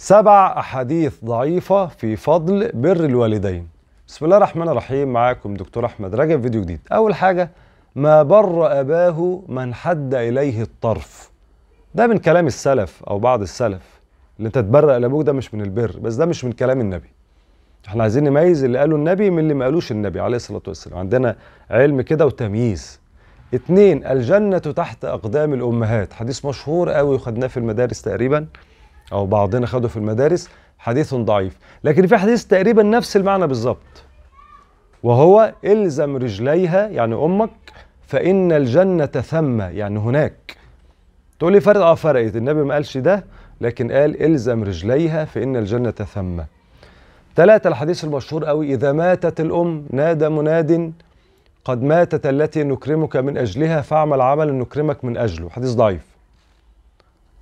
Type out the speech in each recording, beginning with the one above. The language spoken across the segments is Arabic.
سبع أحاديث ضعيفة في فضل بر الوالدين بسم الله الرحمن الرحيم معاكم دكتور أحمد رجب فيديو جديد أول حاجة ما بر أباه من حد إليه الطرف ده من كلام السلف أو بعض السلف اللي انت تبرأ لأبوك ده مش من البر بس ده مش من كلام النبي احنا عايزين نميز اللي قاله النبي من اللي ما قالوش النبي عليه الصلاة والسلام عندنا علم كده وتمييز اتنين الجنة تحت أقدام الأمهات حديث مشهور قوي وخدناه في المدارس تقريباً او بعضنا خده في المدارس حديث ضعيف لكن في حديث تقريبا نفس المعنى بالظبط وهو الزم رجليها يعني امك فان الجنه ثم يعني هناك تقول لي فرق اه فرقت النبي ما قالش ده لكن قال الزم رجليها فان الجنه ثم ثلاثة الحديث المشهور قوي إذا ماتت الأم نادى مناد قد ماتت التي نكرمك من أجلها فاعمل عملا نكرمك من أجله حديث ضعيف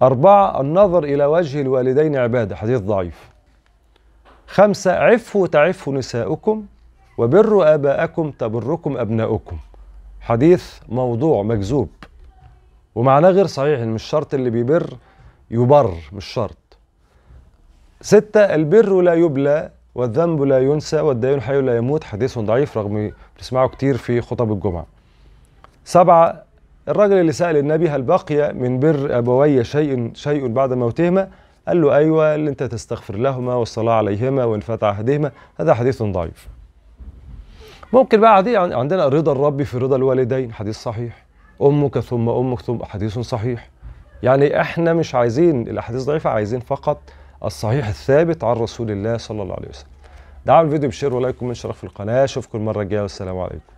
أربعة النظر إلى وجه الوالدين عبادة حديث ضعيف خمسة عفوا تعف نساؤكم وبروا آباءكم تبركم أبناؤكم حديث موضوع مكذوب ومعناه غير صحيح إن مش شرط اللي بيبر يبر مش شرط ستة البر لا يبلى والذنب لا ينسى والدين حي لا يموت حديث ضعيف رغم بتسمعه كتير في خطب الجمعة سبعة الراجل اللي سأل النبي هل بقي من بر أبوي شيء شيء بعد موتهما قال له أيوة اللي أنت تستغفر لهما والصلاة عليهما وانفتح عهدهما هذا حديث ضعيف ممكن بقى عادي يعني عندنا رضا الرب في رضا الوالدين حديث صحيح أمك ثم أمك ثم حديث صحيح يعني احنا مش عايزين الأحاديث ضعيفة عايزين فقط الصحيح الثابت عن رسول الله صلى الله عليه وسلم دعم الفيديو بشير ولايك ومن شرف القناة أشوفكم المرة الجاية والسلام عليكم